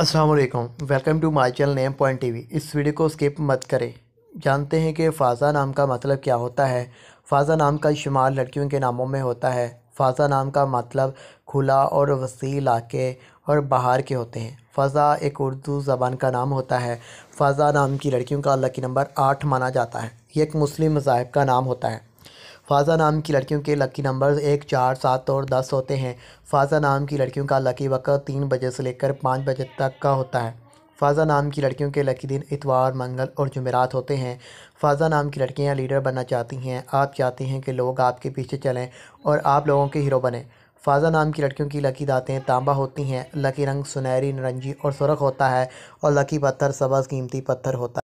Aslam welcome to my channel name point TV इस video को skip मत करें जानते हैं कि फ़ाज़ा नाम का मतलब क्या होता है फ़ाज़ा नाम का शुमार लड़कियों के नामों में होता है फ़ाज़ा नाम का मतलब खुला और वसी इलाके और बाहर के होते हैं फ़ाज़ा एक उर्दू ज़बान का नाम होता है फ़ाज़ा नाम की लड़कियों का लकी नंबर आठ माना जाता है ये एक मुस्लिम मज़ाहब का नाम होता है फ़ाज़ा नाम की लड़कियों के लकी नंबर्स एक चार सात और दस होते हैं फ़ाज़ा नाम की लड़कियों का लकी वक्त तीन बजे से लेकर पाँच बजे तक का होता है फ़ाज़ा नाम की लड़कियों के लकी दिन इतवार मंगल और जुमेरात होते हैं फ़ाज़ा नाम की लड़कियाँ लीडर बनना चाहती हैं आप चाहते हैं कि लोग आपके पीछे चलें और आप लोगों के हीरो बने फ़ाज़ा नाम की लड़कियों की लकी दातें तांबा होती हैं लकी रंग सुनहरी नरंजी और सुरख होता है और लकी पत्थर सबज़ कीमती पत्थर होता है